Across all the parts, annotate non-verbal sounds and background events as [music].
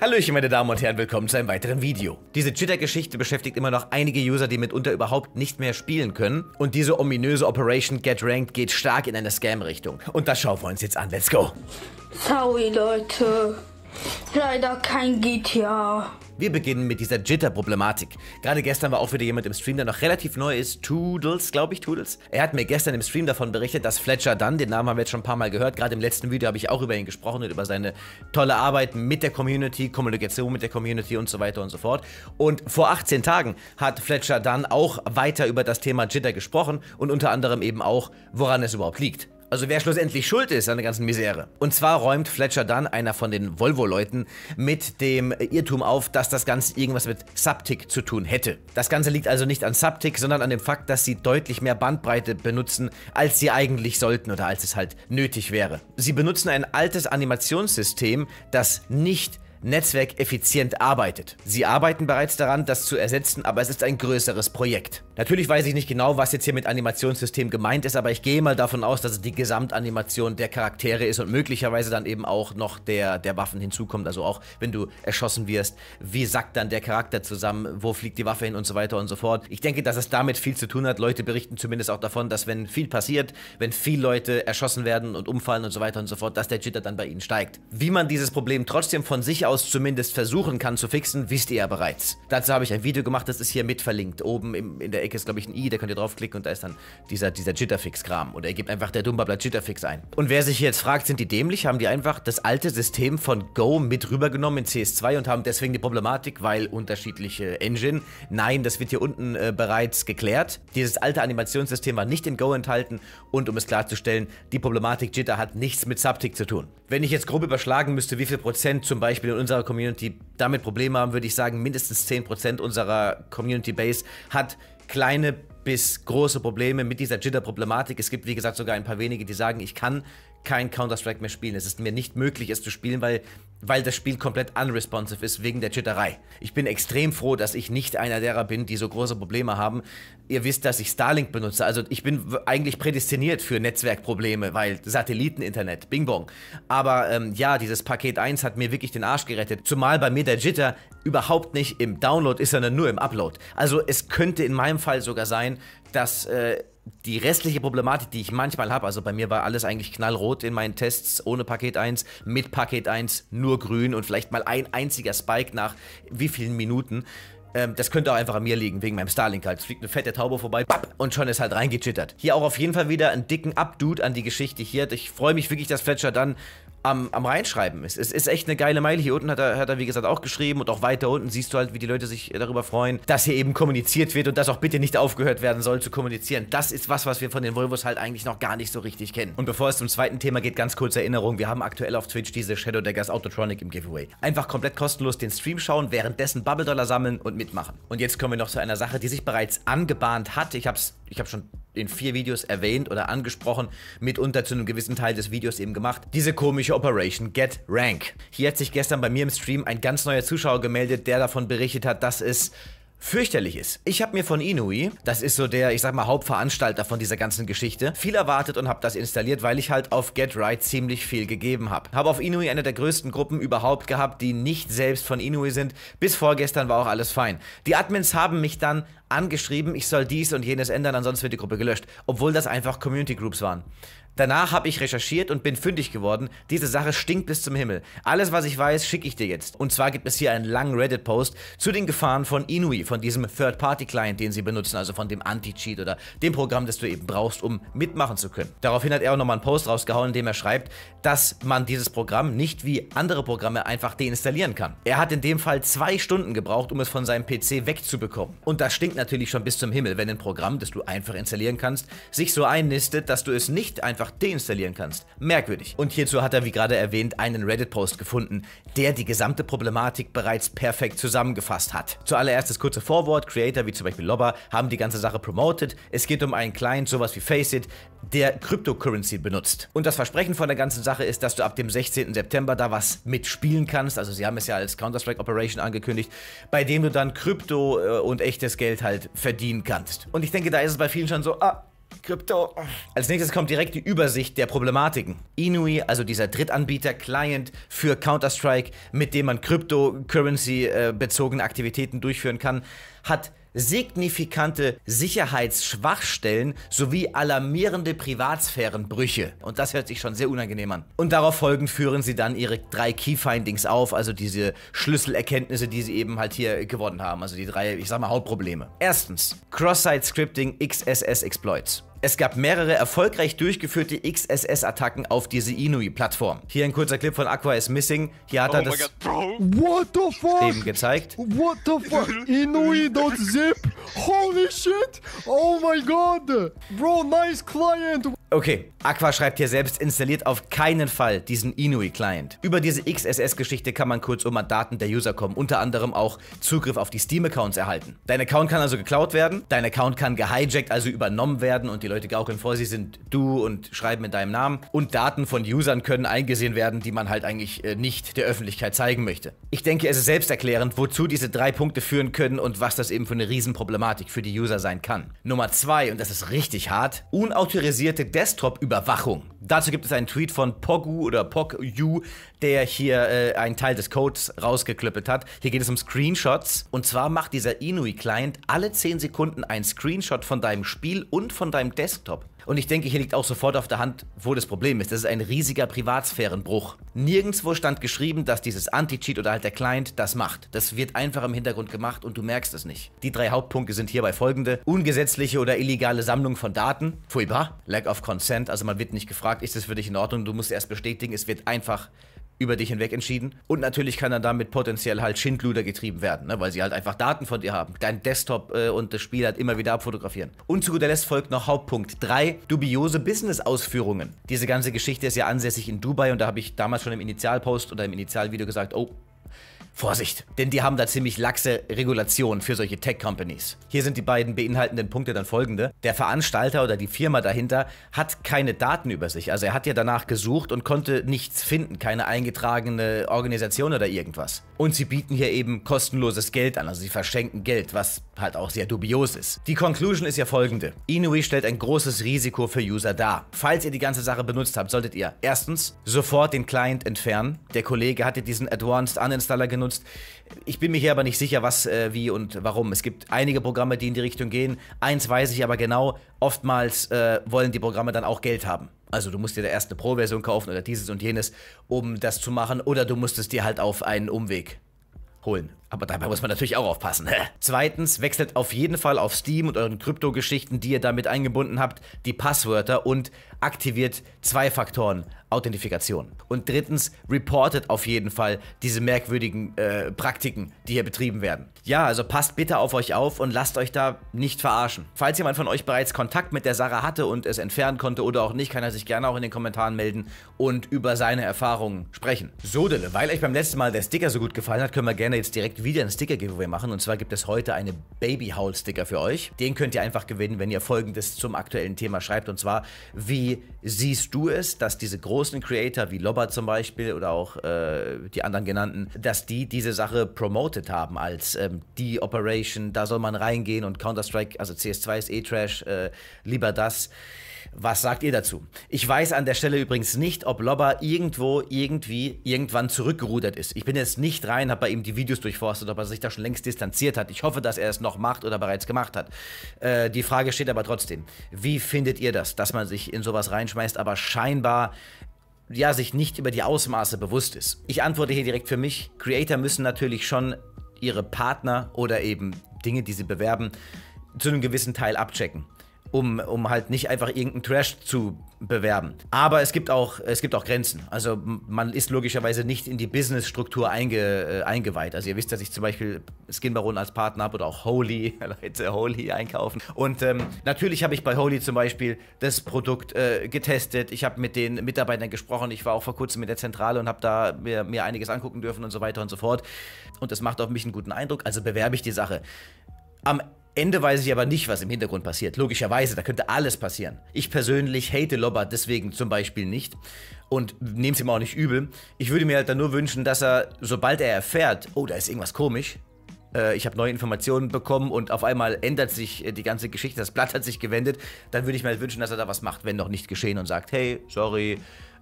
Hallöchen meine Damen und Herren, willkommen zu einem weiteren Video. Diese Jitter-Geschichte beschäftigt immer noch einige User, die mitunter überhaupt nicht mehr spielen können. Und diese ominöse Operation Get Ranked geht stark in eine Scam-Richtung. Und das schauen wir uns jetzt an. Let's go! Sorry Leute, Leider kein GTA. Wir beginnen mit dieser Jitter-Problematik. Gerade gestern war auch wieder jemand im Stream, der noch relativ neu ist. Toodles, glaube ich, Toodles. Er hat mir gestern im Stream davon berichtet, dass Fletcher Dunn, den Namen haben wir jetzt schon ein paar Mal gehört, gerade im letzten Video habe ich auch über ihn gesprochen und über seine tolle Arbeit mit der Community, Kommunikation mit der Community und so weiter und so fort. Und vor 18 Tagen hat Fletcher Dunn auch weiter über das Thema Jitter gesprochen und unter anderem eben auch, woran es überhaupt liegt. Also wer schlussendlich schuld ist an der ganzen Misere. Und zwar räumt Fletcher dann, einer von den Volvo-Leuten, mit dem Irrtum auf, dass das Ganze irgendwas mit Subtic zu tun hätte. Das Ganze liegt also nicht an Subtic, sondern an dem Fakt, dass sie deutlich mehr Bandbreite benutzen, als sie eigentlich sollten oder als es halt nötig wäre. Sie benutzen ein altes Animationssystem, das nicht netzwerkeffizient arbeitet. Sie arbeiten bereits daran, das zu ersetzen, aber es ist ein größeres Projekt. Natürlich weiß ich nicht genau, was jetzt hier mit Animationssystem gemeint ist, aber ich gehe mal davon aus, dass es die Gesamtanimation der Charaktere ist und möglicherweise dann eben auch noch der, der Waffen hinzukommt. Also auch, wenn du erschossen wirst, wie sackt dann der Charakter zusammen, wo fliegt die Waffe hin und so weiter und so fort. Ich denke, dass es damit viel zu tun hat. Leute berichten zumindest auch davon, dass wenn viel passiert, wenn viele Leute erschossen werden und umfallen und so weiter und so fort, dass der Jitter dann bei ihnen steigt. Wie man dieses Problem trotzdem von sich aus zumindest versuchen kann zu fixen, wisst ihr ja bereits. Dazu habe ich ein Video gemacht, das ist hier mit verlinkt. Oben im, in der Ecke ist, glaube ich, ein i, da könnt ihr draufklicken und da ist dann dieser, dieser Jitterfix-Kram. Oder ihr gebt einfach der Dumbbabler Jitterfix ein. Und wer sich jetzt fragt, sind die dämlich, haben die einfach das alte System von Go mit rübergenommen in CS2 und haben deswegen die Problematik, weil unterschiedliche Engine. Nein, das wird hier unten äh, bereits geklärt. Dieses alte Animationssystem war nicht in Go enthalten und um es klarzustellen, die Problematik Jitter hat nichts mit Subtick zu tun. Wenn ich jetzt grob überschlagen müsste, wie viel Prozent zum Beispiel unserer Community damit Probleme haben, würde ich sagen, mindestens 10% unserer Community-Base hat kleine bis große Probleme mit dieser Jitter-Problematik. Es gibt, wie gesagt, sogar ein paar wenige, die sagen, ich kann kein Counter-Strike mehr spielen. Es ist mir nicht möglich, es zu spielen, weil, weil das Spiel komplett unresponsive ist wegen der Chitterei. Ich bin extrem froh, dass ich nicht einer derer bin, die so große Probleme haben. Ihr wisst, dass ich Starlink benutze. Also ich bin eigentlich prädestiniert für Netzwerkprobleme, weil Satelliteninternet, Bing Bong. Aber ähm, ja, dieses Paket 1 hat mir wirklich den Arsch gerettet. Zumal bei mir der Jitter überhaupt nicht im Download ist, sondern nur im Upload. Also es könnte in meinem Fall sogar sein, dass... Äh, die restliche Problematik, die ich manchmal habe, also bei mir war alles eigentlich knallrot in meinen Tests ohne Paket 1, mit Paket 1 nur grün und vielleicht mal ein einziger Spike nach wie vielen Minuten. Ähm, das könnte auch einfach an mir liegen, wegen meinem Starlink halt. Es fliegt eine fette Taube vorbei bapp, und schon ist halt reingechittert. Hier auch auf jeden Fall wieder einen dicken Abdude an die Geschichte hier. Ich freue mich wirklich, dass Fletcher dann am, am reinschreiben ist. Es ist echt eine geile Meile. Hier unten hat er, hat er, wie gesagt, auch geschrieben und auch weiter unten siehst du halt, wie die Leute sich darüber freuen, dass hier eben kommuniziert wird und dass auch bitte nicht aufgehört werden soll zu kommunizieren. Das ist was, was wir von den Volvos halt eigentlich noch gar nicht so richtig kennen. Und bevor es zum zweiten Thema geht, ganz kurze Erinnerung, wir haben aktuell auf Twitch diese Shadow Daggers Autotronic im Giveaway. Einfach komplett kostenlos den Stream schauen, währenddessen Bubble Dollar sammeln und mit Unterschied machen. Und jetzt kommen wir noch zu einer Sache, die sich bereits angebahnt hat. Ich habe ich hab schon in vier Videos erwähnt oder angesprochen, mitunter zu einem gewissen Teil des Videos eben gemacht. Diese komische Operation Get Rank. Hier hat sich gestern bei mir im Stream ein ganz neuer Zuschauer gemeldet, der davon berichtet hat, dass es fürchterlich ist. Ich habe mir von Inui, das ist so der, ich sag mal, Hauptveranstalter von dieser ganzen Geschichte, viel erwartet und habe das installiert, weil ich halt auf Get Right ziemlich viel gegeben habe. Habe auf Inui eine der größten Gruppen überhaupt gehabt, die nicht selbst von Inui sind. Bis vorgestern war auch alles fein. Die Admins haben mich dann angeschrieben, ich soll dies und jenes ändern, ansonsten wird die Gruppe gelöscht. Obwohl das einfach Community Groups waren. Danach habe ich recherchiert und bin fündig geworden. Diese Sache stinkt bis zum Himmel. Alles, was ich weiß, schicke ich dir jetzt. Und zwar gibt es hier einen langen Reddit-Post zu den Gefahren von Inui, von diesem Third-Party-Client, den sie benutzen, also von dem Anti-Cheat oder dem Programm, das du eben brauchst, um mitmachen zu können. Daraufhin hat er auch nochmal einen Post rausgehauen, in dem er schreibt, dass man dieses Programm nicht wie andere Programme einfach deinstallieren kann. Er hat in dem Fall zwei Stunden gebraucht, um es von seinem PC wegzubekommen. Und das stinkt natürlich schon bis zum Himmel, wenn ein Programm, das du einfach installieren kannst, sich so einnistet, dass du es nicht einfach deinstallieren kannst. Merkwürdig. Und hierzu hat er, wie gerade erwähnt, einen Reddit-Post gefunden, der die gesamte Problematik bereits perfekt zusammengefasst hat. Zuallererst das kurze Vorwort, Creator wie zum Beispiel Lobber haben die ganze Sache promoted. Es geht um einen Client, sowas wie Faceit, der Cryptocurrency benutzt. Und das Versprechen von der ganzen Sache ist, dass du ab dem 16. September da was mitspielen kannst. Also sie haben es ja als Counter-Strike Operation angekündigt, bei dem du dann Krypto äh, und echtes Geld halt verdienen kannst. Und ich denke, da ist es bei vielen schon so, ah, Krypto. Als nächstes kommt direkt die Übersicht der Problematiken. Inui, also dieser Drittanbieter-Client für Counter-Strike, mit dem man Cryptocurrency-bezogene äh, Aktivitäten durchführen kann, hat signifikante Sicherheitsschwachstellen sowie alarmierende Privatsphärenbrüche. Und das hört sich schon sehr unangenehm an. Und darauf folgend führen sie dann ihre drei Key Findings auf, also diese Schlüsselerkenntnisse, die sie eben halt hier gewonnen haben. Also die drei, ich sag mal, Hauptprobleme. Erstens, Cross-Site-Scripting XSS-Exploits. Es gab mehrere erfolgreich durchgeführte XSS-Attacken auf diese Inui-Plattform. Hier ein kurzer Clip von Aqua is Missing. Hier hat oh er das God, Bro. What the fuck? eben gezeigt. What the fuck? [laughs] Inui.zip? Holy shit! Oh my god! Bro, nice client! Okay, Aqua schreibt hier selbst, installiert auf keinen Fall diesen Inui-Client. Über diese XSS-Geschichte kann man kurz um an Daten der User kommen, unter anderem auch Zugriff auf die Steam-Accounts erhalten. Dein Account kann also geklaut werden, dein Account kann gehijackt, also übernommen werden und die Leute gaukeln vor, sie sind du und schreiben in deinem Namen. Und Daten von Usern können eingesehen werden, die man halt eigentlich äh, nicht der Öffentlichkeit zeigen möchte. Ich denke, es ist selbsterklärend, wozu diese drei Punkte führen können und was das eben für eine Riesenproblematik für die User sein kann. Nummer zwei, und das ist richtig hart, unautorisierte Desktop-Überwachung. Dazu gibt es einen Tweet von Pogu oder PogU, der hier äh, einen Teil des Codes rausgeklöppelt hat. Hier geht es um Screenshots. Und zwar macht dieser Inui-Client alle 10 Sekunden einen Screenshot von deinem Spiel und von deinem Desktop. Und ich denke, hier liegt auch sofort auf der Hand, wo das Problem ist. Das ist ein riesiger Privatsphärenbruch. Nirgendwo stand geschrieben, dass dieses Anti-Cheat oder halt der Client das macht. Das wird einfach im Hintergrund gemacht und du merkst es nicht. Die drei Hauptpunkte sind hierbei folgende. Ungesetzliche oder illegale Sammlung von Daten. Pfui, bah. Lack of Consent, also man wird nicht gefragt, ist das für dich in Ordnung? Du musst erst bestätigen, es wird einfach über dich hinweg entschieden. Und natürlich kann dann damit potenziell halt Schindluder getrieben werden, ne? weil sie halt einfach Daten von dir haben. Dein Desktop äh, und das Spiel halt immer wieder abfotografieren. Und zu guter Letzt folgt noch Hauptpunkt 3, dubiose Business-Ausführungen. Diese ganze Geschichte ist ja ansässig in Dubai und da habe ich damals schon im Initialpost oder im Initialvideo gesagt, oh, Vorsicht, denn die haben da ziemlich laxe Regulationen für solche Tech-Companies. Hier sind die beiden beinhaltenden Punkte dann folgende. Der Veranstalter oder die Firma dahinter hat keine Daten über sich. Also er hat ja danach gesucht und konnte nichts finden, keine eingetragene Organisation oder irgendwas. Und sie bieten hier eben kostenloses Geld an, also sie verschenken Geld, was halt auch sehr dubios ist. Die Conclusion ist ja folgende. Inui stellt ein großes Risiko für User dar. Falls ihr die ganze Sache benutzt habt, solltet ihr erstens sofort den Client entfernen. Der Kollege hatte diesen Advanced Uninstaller genutzt benutzt. Ich bin mir hier aber nicht sicher, was, äh, wie und warum. Es gibt einige Programme, die in die Richtung gehen. Eins weiß ich aber genau, oftmals äh, wollen die Programme dann auch Geld haben. Also du musst dir da erst eine Pro-Version kaufen oder dieses und jenes, um das zu machen. Oder du musst es dir halt auf einen Umweg holen. Aber dabei muss man natürlich auch aufpassen. Zweitens, wechselt auf jeden Fall auf Steam und euren Kryptogeschichten, die ihr damit eingebunden habt, die Passwörter und aktiviert zwei Faktoren. Authentifikation. Und drittens, reportet auf jeden Fall diese merkwürdigen äh, Praktiken, die hier betrieben werden. Ja, also passt bitte auf euch auf und lasst euch da nicht verarschen. Falls jemand von euch bereits Kontakt mit der Sarah hatte und es entfernen konnte oder auch nicht, kann er sich gerne auch in den Kommentaren melden und über seine Erfahrungen sprechen. So, Dille, weil euch beim letzten Mal der Sticker so gut gefallen hat, können wir gerne jetzt direkt wieder ein Sticker-Giveaway machen. Und zwar gibt es heute eine Baby-Howl-Sticker für euch. Den könnt ihr einfach gewinnen, wenn ihr folgendes zum aktuellen Thema schreibt. Und zwar, wie siehst du es, dass diese großen Creator wie Lobber zum Beispiel oder auch äh, die anderen genannten, dass die diese Sache promoted haben als ähm, die Operation, da soll man reingehen und Counter-Strike, also CS2 ist eh Trash, äh, lieber das. Was sagt ihr dazu? Ich weiß an der Stelle übrigens nicht, ob Lobber irgendwo, irgendwie, irgendwann zurückgerudert ist. Ich bin jetzt nicht rein, habe bei ihm die Videos durchforstet, ob er sich da schon längst distanziert hat. Ich hoffe, dass er es noch macht oder bereits gemacht hat. Äh, die Frage steht aber trotzdem. Wie findet ihr das, dass man sich in sowas reinschmeißt, aber scheinbar ja, sich nicht über die Ausmaße bewusst ist. Ich antworte hier direkt für mich. Creator müssen natürlich schon ihre Partner oder eben Dinge, die sie bewerben, zu einem gewissen Teil abchecken um, um halt nicht einfach irgendeinen Trash zu bewerben. Aber es gibt auch, es gibt auch Grenzen. Also man ist logischerweise nicht in die Business-Struktur einge, äh, eingeweiht. Also ihr wisst, dass ich zum Beispiel Skinbaron als Partner habe oder auch Holy, [laughs] Leute, Holy einkaufen. Und ähm, natürlich habe ich bei Holy zum Beispiel das Produkt äh, getestet. Ich habe mit den Mitarbeitern gesprochen. Ich war auch vor kurzem in der Zentrale und habe da mir, mir einiges angucken dürfen und so weiter und so fort. Und das macht auf mich einen guten Eindruck. Also bewerbe ich die Sache. Am Ende weiß ich aber nicht, was im Hintergrund passiert. Logischerweise, da könnte alles passieren. Ich persönlich hate Lobber deswegen zum Beispiel nicht und nehme es ihm auch nicht übel. Ich würde mir halt dann nur wünschen, dass er, sobald er erfährt, oh, da ist irgendwas komisch, äh, ich habe neue Informationen bekommen und auf einmal ändert sich äh, die ganze Geschichte, das Blatt hat sich gewendet, dann würde ich mir halt wünschen, dass er da was macht, wenn noch nicht geschehen und sagt, hey, sorry,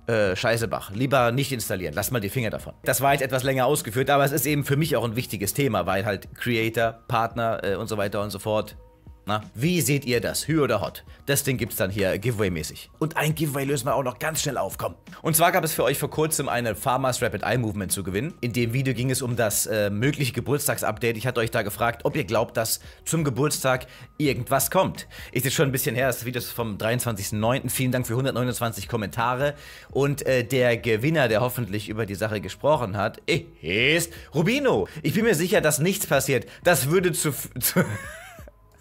äh, Scheißebach. Lieber nicht installieren. Lass mal die Finger davon. Das war jetzt etwas länger ausgeführt, aber es ist eben für mich auch ein wichtiges Thema, weil halt Creator, Partner äh, und so weiter und so fort na, wie seht ihr das? Hü oder Hot? Das Ding gibt's dann hier Giveaway-mäßig. Und ein Giveaway lösen wir auch noch ganz schnell auf, komm. Und zwar gab es für euch vor kurzem eine Farmers Rapid Eye Movement zu gewinnen. In dem Video ging es um das äh, mögliche Geburtstagsupdate. Ich hatte euch da gefragt, ob ihr glaubt, dass zum Geburtstag irgendwas kommt. Ist jetzt schon ein bisschen her, das Video ist vom 23.09. Vielen Dank für 129 Kommentare. Und äh, der Gewinner, der hoffentlich über die Sache gesprochen hat, [laughs] ist Rubino. Ich bin mir sicher, dass nichts passiert. Das würde zu... [laughs] zu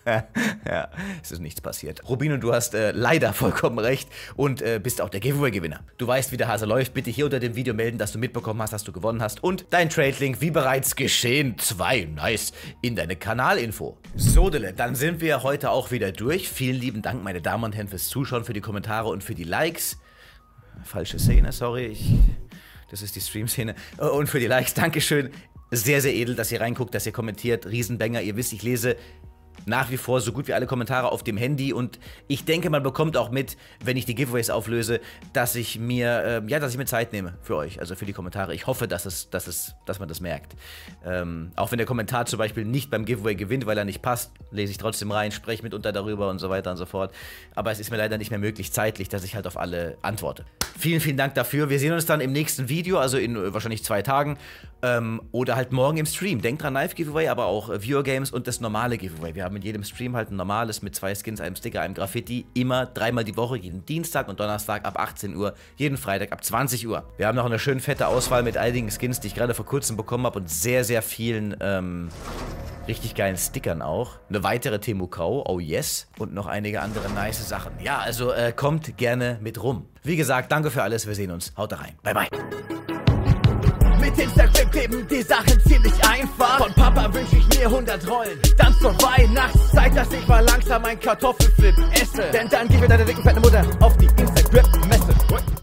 [laughs] ja, es ist nichts passiert. Rubino, du hast äh, leider vollkommen recht und äh, bist auch der Giveaway-Gewinner. Du weißt, wie der Hase läuft. Bitte hier unter dem Video melden, dass du mitbekommen hast, dass du gewonnen hast. Und dein Trade-Link, wie bereits geschehen, 2, nice, in deine Kanalinfo. So, Dille, dann sind wir heute auch wieder durch. Vielen lieben Dank, meine Damen und Herren, fürs Zuschauen, für die Kommentare und für die Likes. Falsche Szene, sorry, ich... Das ist die Stream-Szene. Oh, und für die Likes, Dankeschön. Sehr, sehr edel, dass ihr reinguckt, dass ihr kommentiert. Riesenbänger, ihr wisst, ich lese nach wie vor so gut wie alle Kommentare auf dem Handy und ich denke, man bekommt auch mit, wenn ich die Giveaways auflöse, dass ich mir, äh, ja, dass ich mir Zeit nehme für euch, also für die Kommentare. Ich hoffe, dass, es, dass, es, dass man das merkt. Ähm, auch wenn der Kommentar zum Beispiel nicht beim Giveaway gewinnt, weil er nicht passt, lese ich trotzdem rein, spreche mitunter darüber und so weiter und so fort. Aber es ist mir leider nicht mehr möglich zeitlich, dass ich halt auf alle antworte. Vielen, vielen Dank dafür. Wir sehen uns dann im nächsten Video, also in äh, wahrscheinlich zwei Tagen. Ähm, oder halt morgen im Stream. Denkt dran, Knife-Giveaway, aber auch äh, Viewer Games und das normale Giveaway. Wir haben in jedem Stream halt ein normales mit zwei Skins, einem Sticker, einem Graffiti. Immer dreimal die Woche, jeden Dienstag und Donnerstag ab 18 Uhr, jeden Freitag ab 20 Uhr. Wir haben noch eine schön fette Auswahl mit einigen Skins, die ich gerade vor kurzem bekommen habe und sehr, sehr vielen... Ähm richtig geilen Stickern auch. Eine weitere Temu Kau, oh yes. Und noch einige andere nice Sachen. Ja, also äh, kommt gerne mit rum. Wie gesagt, danke für alles. Wir sehen uns. Haut da rein. Bye, bye. Mit Instagram kleben die Sachen ziemlich einfach. Von Papa wünsche ich mir 100 Rollen. Dann zur Weihnachtszeit, dass ich mal langsam ein Kartoffelflip esse. Denn dann gib mir deine dicken fette Mutter auf die Instagram-Map.